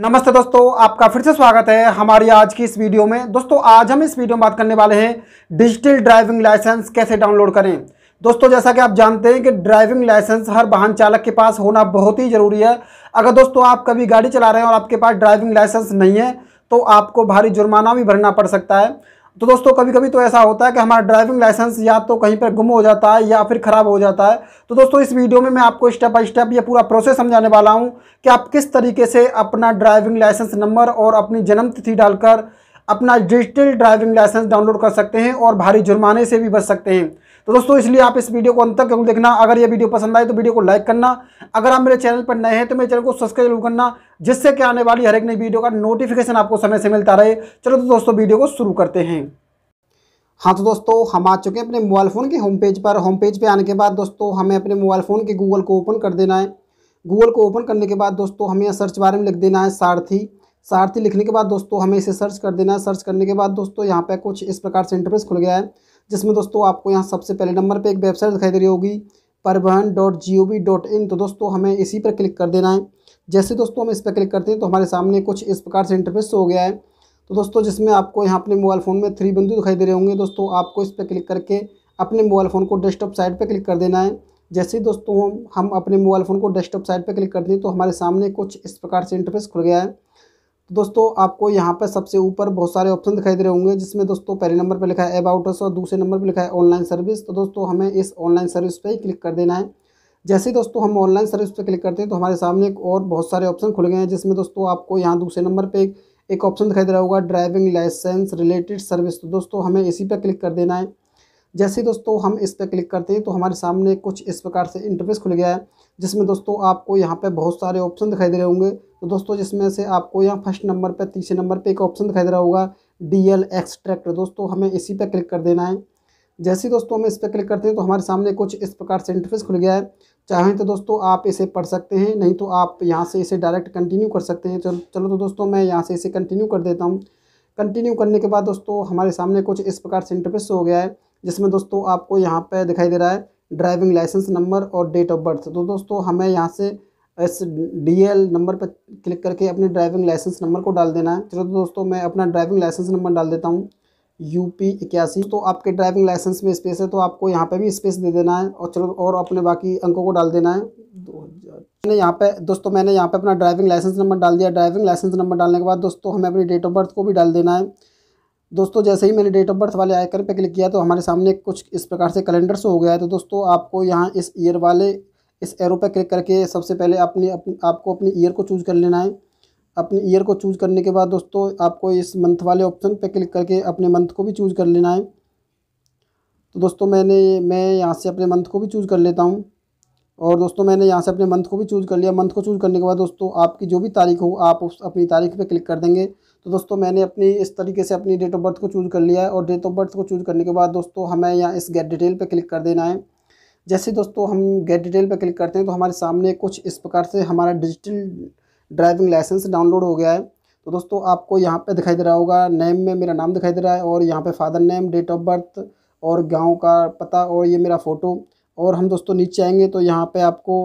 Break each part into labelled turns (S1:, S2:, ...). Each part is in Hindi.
S1: नमस्ते दोस्तों आपका फिर से स्वागत है हमारी आज की इस वीडियो में दोस्तों आज हम इस वीडियो में बात करने वाले हैं डिजिटल ड्राइविंग लाइसेंस कैसे डाउनलोड करें दोस्तों जैसा कि आप जानते हैं कि ड्राइविंग लाइसेंस हर वाहन चालक के पास होना बहुत ही ज़रूरी है अगर दोस्तों आप कभी गाड़ी चला रहे हैं और आपके पास ड्राइविंग लाइसेंस नहीं है तो आपको भारी जुर्माना भी भरना पड़ सकता है तो दोस्तों कभी कभी तो ऐसा होता है कि हमारा ड्राइविंग लाइसेंस या तो कहीं पर गुम हो जाता है या फिर ख़राब हो जाता है तो दोस्तों इस वीडियो में मैं आपको स्टेप बाय स्टेप ये पूरा प्रोसेस समझाने वाला हूँ कि आप किस तरीके से अपना ड्राइविंग लाइसेंस नंबर और अपनी जन्म तिथि डालकर अपना डिजिटल ड्राइविंग लाइसेंस डाउनलोड कर सकते हैं और भारी जुर्माने से भी बच सकते हैं तो दोस्तों इसलिए आप इस वीडियो को अंत तक जरूर देखना अगर ये वीडियो पसंद आए तो वीडियो को लाइक करना अगर आप मेरे चैनल पर नए हैं तो मेरे चैनल को सब्सक्राइब जरूर करना जिससे कि आने वाली हर एक नई वीडियो का नोटिफिकेशन आपको समय से मिलता रहे चलो तो दोस्तों वीडियो को शुरू करते हैं हाँ तो दोस्तों हम आ चुके हैं अपने मोबाइल फ़ोन के होम पेज पर होम पेज पर आने के बाद दोस्तों हमें अपने मोबाइल फ़ोन के गूगल को ओपन कर देना है गूगल को ओपन करने के बाद दोस्तों हमें सर्च बारे में लिख देना है सारथी सारथी लिखने के बाद दोस्तों हमें इसे सर्च कर देना है सर्च करने के बाद दोस्तों यहाँ पर कुछ इस प्रकार से इंटरफेस खुल गया है जिसमें दोस्तों आपको यहाँ सबसे पहले नंबर पर एक वेबसाइट दिखाई दे रही होगी Parivahan dot G O V dot in तो दोस्तों हमें इसी पर क्लिक कर देना है जैसे दोस्तों हम इस पर क्लिक करते हैं तो हमारे सामने कुछ इस प्रकार से इंटरफेस हो गया है तो दोस्तों जिसमें आपको यहाँ अपने मोबाइल फ़ोन में थ्री बिंदु दिखाई दे रहे होंगे दोस्तों आपको इस पर क्लिक करके अपने मोबाइल फ़ोन को डेस्कटॉप साइड पर क्लिक कर देना है जैसे ही दोस्तों हम अपने मोबाइल फ़ोन को डेस्कटॉप साइड पर क्लिक करते हैं तो हमारे सामने कुछ इस प्रकार से इंटरफेस खुल गया है तो दोस्तों आपको यहाँ पर सबसे ऊपर बहुत सारे ऑप्शन दिखाई दे रहे होंगे जिसमें दोस्तों पहले नंबर पर लिखा है अबाउट और दूसरे नंबर पर लिखा है ऑनलाइन सर्विस तो दोस्तों हमें इस ऑनलाइन सर्विस पर ही क्लिक कर देना है जैसे दोस्तों हम ऑनलाइन सर्विस पर क्लिक करते हैं तो हमारे सामने एक और बहुत सारे ऑप्शन खुल गए हैं जिसमें दोस्तों आपको यहाँ दूसरे नंबर पर एक ऑप्शन दिखाई दे रहा होगा ड्राइविंग लाइसेंस रिलेटेड सर्विस तो दोस्तों हमें इसी पर क्लिक कर देना है जैसे दोस्तों हम इस पर क्लिक करते हैं तो हमारे सामने कुछ इस प्रकार से इंटरफेस खुल गया है जिसमें दोस्तों आपको यहाँ पर बहुत सारे ऑप्शन दिखाई दे रहे होंगे तो दोस्तों जिसमें से आपको यहाँ फर्स्ट नंबर पर तीसरे नंबर पर एक ऑप्शन दिखाई दे रहा होगा डी एल एक्सट्रैक्ट दोस्तों हमें इसी पर क्लिक कर देना है जैसे दोस्तों हम इस पर क्लिक करते हैं तो हमारे सामने कुछ इस प्रकार से इंटरफेस खुल गया है चाहें तो दोस्तों आप इसे पढ़ सकते हैं नहीं तो आप यहाँ से इसे डायरेक्ट कंटिन्यू कर सकते हैं चलो चलो तो दोस्तों मैं यहाँ से इसे कंटिन्यू कर देता हूँ कंटिन्यू करने के बाद दोस्तों हमारे सामने कुछ इस प्रकार से इंटरफेस हो गया है जिसमें दोस्तों आपको यहाँ पर दिखाई दे रहा है ड्राइविंग लाइसेंस नंबर और डेट ऑफ बर्थ तो दोस्तों हमें यहाँ से इस डी नंबर पर क्लिक करके अपने ड्राइविंग लाइसेंस नंबर को डाल देना है चलो तो दोस्तों मैं अपना ड्राइविंग लाइसेंस नंबर डाल देता हूँ यू पी इक्यासी तो आपके ड्राइविंग लाइसेंस में स्पेस है तो आपको यहाँ पे भी स्पेस दे देना है और चलो और अपने बाकी अंकों को डाल देना है दो हज़ार यहाँ पर दोस्तों मैंने यहाँ पर अपना ड्राइविंग लाइसेंस नंबर डाल दिया ड्राइविंग लाइसेंस नंबर डालने के बाद दोस्तों हमें अपनी डेट ऑफ बर्थ को भी डाल देना है दोस्तों जैसे ही मैंने डेट ऑफ बर्थ वाले आयकर पर क्लिक किया तो हमारे सामने कुछ इस प्रकार से कैलेंडर शो हो गया है तो दोस्तों आपको यहाँ इस ईयर वाले इस एरो पर क्लिक करके सबसे पहले अपने अपने आपको अपने ईयर को चूज़ कर लेना है अपने ईयर को चूज़ करने के बाद दोस्तों आपको इस मंथ वाले ऑप्शन पर क्लिक करके अपने मंथ को भी चूज़ कर लेना है तो दोस्तों मैंने मैं यहाँ से अपने मंथ को भी चूज़ कर लेता हूँ और दोस्तों मैंने यहाँ से अपने मंथ को भी चूज़ कर लिया मंथ को चूज़ करने के बाद दोस्तों आपकी जो भी तारीख हो आप उस अपनी तारीख पर क्लिक कर देंगे तो दोस्तों मैंने अपनी इस तरीके से अपनी डेट ऑफ बर्थ को चूज़ कर लिया है और डेट ऑफ बर्थ को चूज़ करने के बाद दोस्तों हमें यहाँ इस गेट डिटेल पर क्लिक कर देना है जैसे दोस्तों हम गेट डिटेल पर क्लिक करते हैं तो हमारे सामने कुछ इस प्रकार से हमारा डिजिटल ड्राइविंग लाइसेंस डाउनलोड हो गया है तो दोस्तों आपको यहाँ पे दिखाई दे रहा होगा नेम में मेरा नाम दिखाई दे रहा है और यहाँ पे father name date of birth और गांव का पता और ये मेरा फ़ोटो और हम दोस्तों नीचे आएंगे तो यहाँ पे आपको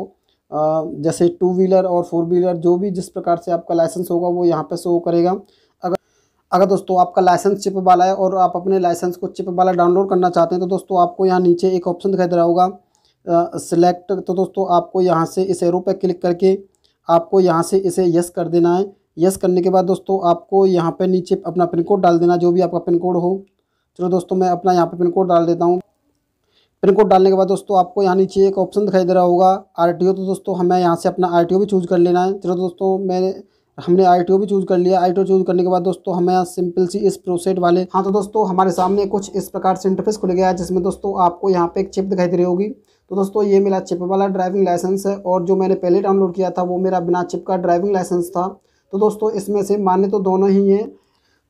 S1: जैसे टू व्हीलर और फोर व्हीलर जो भी जिस प्रकार से आपका लाइसेंस होगा वो यहाँ पे शो करेगा अगर दोस्तों आपका लाइसेंस चिप वाला है और आप अपने लाइसेंस को चिप वाला डाउनलोड करना चाहते हैं तो दोस्तों आपको यहाँ नीचे एक ऑप्शन दिखाई दे रहा होगा सिलेक्ट तो दोस्तों आपको यहाँ से इस एरो पर क्लिक करके आपको यहाँ से इसे यस कर देना है यस करने के बाद दोस्तों आपको यहाँ पर नीचे अपना पिन कोड डाल देना जो भी आपका पिन कोड हो चलो दोस्तों मैं अपना यहाँ पर पिन कोड डाल देता हूँ पिन कोड डालने के बाद दोस्तों आपको यहाँ नीचे एक ऑप्शन दिखाई दे रहा होगा आर तो दोस्तों हमें यहाँ से अपना आर भी चूज़ कर लेना है चलो दोस्तों मैं हमने आई भी चूज कर लिया आई चूज करने के बाद दोस्तों हमें यहाँ सिंपल सी इस प्रोसेट वाले हाँ तो दोस्तों हमारे सामने कुछ इस प्रकार से इंटरफेस खुल गया है जिसमें दोस्तों आपको यहाँ पे एक चिप दिखाई दे रही होगी तो दोस्तों ये मेरा चिप वाला ड्राइविंग लाइसेंस है और जो मैंने पहले डाउनलोड किया था वो मेरा बिना चिप का ड्राइविंग लाइसेंस था तो दोस्तों इसमें से माने तो दोनों ही हैं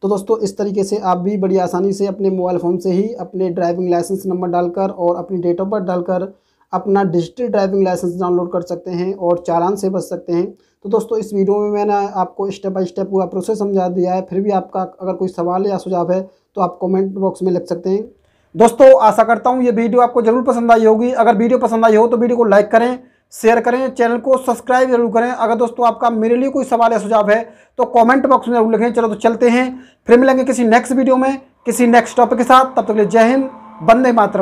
S1: तो दोस्तों इस तरीके से आप भी बड़ी आसानी से अपने मोबाइल फ़ोन से ही अपने ड्राइविंग लाइसेंस नंबर डालकर और अपनी डेट ऑफ बर्थ डालकर अपना डिजिटल ड्राइविंग लाइसेंस डाउनलोड कर सकते हैं और चालान से बच सकते हैं तो दोस्तों इस वीडियो में मैंने आपको स्टेप बाय स्टेप पूरा प्रोसेस समझा दिया है फिर भी आपका अगर कोई सवाल या सुझाव है तो आप कमेंट बॉक्स में लिख सकते हैं दोस्तों आशा करता हूँ ये वीडियो आपको जरूर पसंद आई होगी अगर वीडियो पसंद आई हो तो वीडियो को लाइक करें शेयर करें चैनल को सब्सक्राइब जरूर करें अगर दोस्तों आपका मेरे लिए कोई सवाल या सुझाव है तो कॉमेंट बॉक्स में जरूर लिखें चलो तो चलते हैं फिर मिलेंगे किसी नेक्स्ट वीडियो में किसी नेक्स्ट टॉपिक के साथ तब तक के लिए जय हिंद बंदे मात्र